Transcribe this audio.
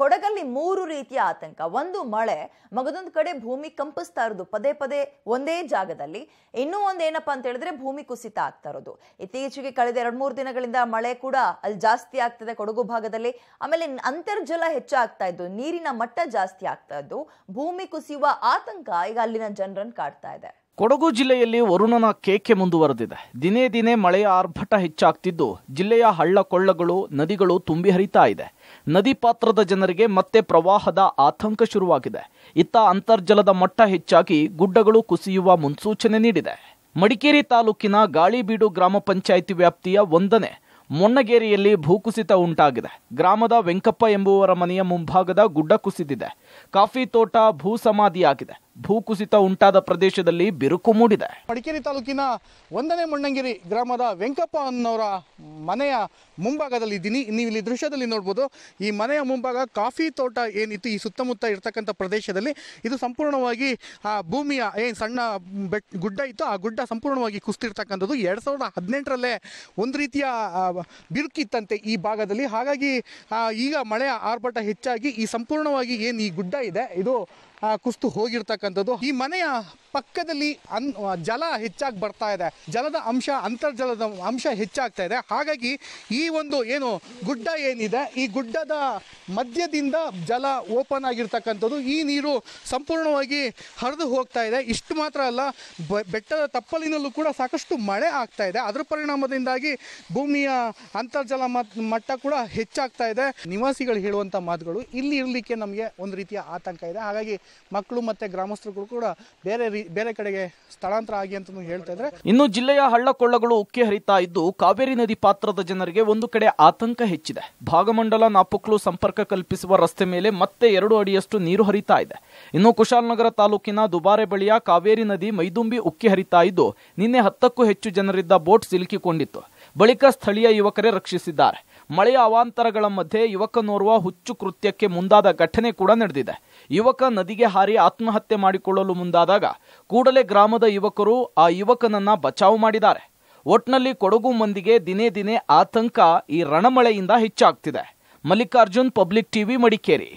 ಕೊಡಗಲ್ಲಿ ಮೂರು ರೀತಿಯ ಆತಂಕ ಒಂದು ಮಳೆ ಮಗದೊಂದು ಕಡೆ ಭೂಮಿ ಕಂಪಿಸ್ತಾ ಇರೋದು ಪದೇ ಪದೇ ಒಂದೇ ಜಾಗದಲ್ಲಿ ಇನ್ನೂ ಏನಪ್ಪಾ ಅಂತ ಹೇಳಿದ್ರೆ ಭೂಮಿ ಕುಸಿತ ಆಗ್ತಾ ಇರೋದು ಇತ್ತೀಚೆಗೆ ಕಳೆದ ಎರಡು ಮೂರು ದಿನಗಳಿಂದ ಮಳೆ ಕೂಡ ಅಲ್ಲಿ ಜಾಸ್ತಿ ಆಗ್ತದೆ ಕೊಡಗು ಭಾಗದಲ್ಲಿ ಆಮೇಲೆ ಅಂತರ್ಜಲ ಹೆಚ್ಚಾಗ್ತಾ ಇದ್ದು ನೀರಿನ ಮಟ್ಟ ಜಾಸ್ತಿ ಆಗ್ತಾ ಇದ್ದು ಭೂಮಿ ಕುಸಿಯುವ ಆತಂಕ ಈಗ ಅಲ್ಲಿನ ಜನರನ್ನು ಕಾಡ್ತಾ ಇದೆ ಕೊಡಗು ಜಿಲ್ಲೆಯಲ್ಲಿ ವರುಣನ ಕೇಕೆ ಮುಂದುವರೆದಿದೆ ದಿನೇ ದಿನೇ ಮಳೆಯ ಆರ್ಭಟ ಹೆಚ್ಚಾಗ್ತಿದ್ದು ಜಿಲ್ಲೆಯ ಹಳ್ಳ ಕೊಳ್ಳಗಳು ನದಿಗಳು ತುಂಬಿ ಹರಿತಾ ಇದೆ ನದಿ ಪಾತ್ರದ ಜನರಿಗೆ ಮತ್ತೆ ಪ್ರವಾಹದ ಆತಂಕ ಶುರುವಾಗಿದೆ ಇತ್ತ ಅಂತರ್ಜಲದ ಮಟ್ಟ ಹೆಚ್ಚಾಗಿ ಗುಡ್ಡಗಳು ಕುಸಿಯುವ ಮುನ್ಸೂಚನೆ ನೀಡಿದೆ ಮಡಿಕೇರಿ ತಾಲೂಕಿನ ಗಾಳಿಬೀಡು ಗ್ರಾಮ ಪಂಚಾಯಿತಿ ವ್ಯಾಪ್ತಿಯ ಒಂದನೇ ಮೊಣ್ಣಗೇರಿಯಲ್ಲಿ ಭೂಕುಸಿತ ಉಂಟಾಗಿದೆ ಗ್ರಾಮದ ವೆಂಕಪ್ಪ ಎಂಬುವರ ಮನೆಯ ಮುಂಭಾಗದ ಗುಡ್ಡ ಕುಸಿದಿದೆ ಕಾಫಿ ತೋಟ ಭೂ ಸಮಾಧಿಯಾಗಿದೆ ಭೂಕುಸಿತ ಉಂಟಾದ ಪ್ರದೇಶದಲ್ಲಿ ಬಿರುಕು ಮೂಡಿದೆ ಮಡಿಕೇರಿ ತಾಲೂಕಿನ ಒಂದನೇ ಮುಣ್ಣಂಗಿರಿ ಗ್ರಾಮದ ವೆಂಕಪ್ಪ ಅನ್ನೋರ ಮನೆಯ ಮುಂಭಾಗದಲ್ಲಿ ಇದ್ದೀನಿ ನೀವು ಇಲ್ಲಿ ದೃಶ್ಯದಲ್ಲಿ ನೋಡ್ಬೋದು ಈ ಮನೆಯ ಮುಂಭಾಗ ಕಾಫಿ ತೋಟ ಏನಿತ್ತು ಈ ಸುತ್ತಮುತ್ತ ಇರತಕ್ಕಂಥ ಪ್ರದೇಶದಲ್ಲಿ ಇದು ಸಂಪೂರ್ಣವಾಗಿ ಆ ಭೂಮಿಯ ಏನು ಸಣ್ಣ ಬೆಟ್ ಗುಡ್ಡ ಇತ್ತು ಆ ಗುಡ್ಡ ಸಂಪೂರ್ಣವಾಗಿ ಕುಸ್ತಿರ್ತಕ್ಕಂಥದ್ದು ಎರಡು ಸಾವಿರದ ಹದಿನೆಂಟರಲ್ಲೇ ಒಂದು ರೀತಿಯ ಬಿರುಕಿತ್ತಂತೆ ಈ ಭಾಗದಲ್ಲಿ ಹಾಗಾಗಿ ಈಗ ಮಳೆಯ ಆರ್ಭಟ ಹೆಚ್ಚಾಗಿ ಈ ಸಂಪೂರ್ಣವಾಗಿ ಏನು ಈ ಗುಡ್ಡ ಇದೆ ಇದು ಕುಸ್ತು ಹೋಗಿರ್ತಕ್ಕಂಥದ್ದು ಈ ಮನೆಯ ಪಕ್ಕದಲ್ಲಿ ಅನ್ ಜಲ ಹೆಚ್ಚಾಗಿ ಬರ್ತಾ ಇದೆ ಜಲದ ಅಂಶ ಅಂತರ್ಜಲದ ಅಂಶ ಹೆಚ್ಚಾಗ್ತಾ ಇದೆ ಹಾಗಾಗಿ ಈ ಒಂದು ಏನು ಗುಡ್ಡ ಏನಿದೆ ಈ ಗುಡ್ಡದ ಮಧ್ಯದಿಂದ ಜಲ ಓಪನ್ ಆಗಿರ್ತಕ್ಕಂಥದ್ದು ಈ ನೀರು ಸಂಪೂರ್ಣವಾಗಿ ಹರಿದು ಹೋಗ್ತಾ ಇದೆ ಇಷ್ಟು ಮಾತ್ರ ಅಲ್ಲ ಬೆಟ್ಟದ ತಪ್ಪಲಿನಲ್ಲೂ ಕೂಡ ಸಾಕಷ್ಟು ಮಳೆ ಆಗ್ತಾ ಇದೆ ಅದರ ಪರಿಣಾಮದಿಂದಾಗಿ ಭೂಮಿಯ ಅಂತರ್ಜಲ ಮಟ್ಟ ಕೂಡ ಹೆಚ್ಚಾಗ್ತಾ ಇದೆ ನಿವಾಸಿಗಳು ಹೇಳುವಂಥ ಮಾತುಗಳು ಇಲ್ಲಿ ಇರಲಿಕ್ಕೆ ನಮಗೆ ಒಂದು ರೀತಿಯ ಆತಂಕ ಇದೆ ಹಾಗಾಗಿ ಮಕ್ಕಳು ಮತ್ತೆ ಗ್ರಾಮಸ್ಥರುಗಳು ಕೂಡ ಬೇರೆ ಬೇರೆ ಕಡೆಗೆ ಸ್ಥಳಾಂತರ ಆಗಿ ಅಂತ ಹೇಳ್ತಾ ಇದ್ರೆ ಇನ್ನು ಜಿಲ್ಲೆಯ ಹಳ್ಳಕೊಳ್ಳಗಳು ಉಕ್ಕಿ ಹರಿತಾ ಇದ್ದು ಕಾವೇರಿ ನದಿ ಪಾತ್ರದ ಜನರಿಗೆ ಒಂದು ಕಡೆ ಆತಂಕ ಹೆಚ್ಚಿದೆ ಭಾಗಮಂಡಲ ನಾಪುಕ್ಲು ಸಂಪರ್ಕ ಕಲ್ಪಿಸುವ ರಸ್ತೆ ಮೇಲೆ ಮತ್ತೆ ಎರಡು ಅಡಿಯಷ್ಟು ನೀರು ಹರಿತಾ ಇದೆ ಇನ್ನು ಕುಶಾಲನಗರ ತಾಲೂಕಿನ ದುಬಾರೆ ಬಳಿಯ ಕಾವೇರಿ ನದಿ ಮೈದುಂಬಿ ಉಕ್ಕಿ ಹರಿತಾ ಇದ್ದು ನಿನ್ನೆ ಹತ್ತಕ್ಕೂ ಹೆಚ್ಚು ಜನರಿದ್ದ ಬೋಟ್ ಸಿಲುಕಿಕೊಂಡಿತ್ತು ಬಳಿಕ ಸ್ಥಳೀಯ ಯುವಕರೇ ರಕ್ಷಿಸಿದ್ದಾರೆ ಮಳೆಯ ಅವಾಂತರಗಳ ಮಧ್ಯೆ ಯುವಕನೋರ್ವ ಹುಚ್ಚು ಕೃತ್ಯಕ್ಕೆ ಮುಂದಾದ ಘಟನೆ ಕೂಡ ನಡೆದಿದೆ ಯುವಕ ನದಿಗೆ ಹಾರಿ ಆತ್ಮಹತ್ಯೆ ಮಾಡಿಕೊಳ್ಳಲು ಮುಂದಾದಾಗ ಕೂಡಲೇ ಗ್ರಾಮದ ಯುವಕರು ಆ ಯುವಕನನ್ನ ಬಚಾವು ಮಾಡಿದ್ದಾರೆ ಒಟ್ನಲ್ಲಿ ಕೊಡಗು ಮಂದಿಗೆ ದಿನೇ ದಿನೇ ಆತಂಕ ಈ ರಣಮಳೆಯಿಂದ ಹೆಚ್ಚಾಗ್ತಿದೆ ಮಲ್ಲಿಕಾರ್ಜುನ್ ಪಬ್ಲಿಕ್ ಟಿವಿ ಮಡಿಕೇರಿ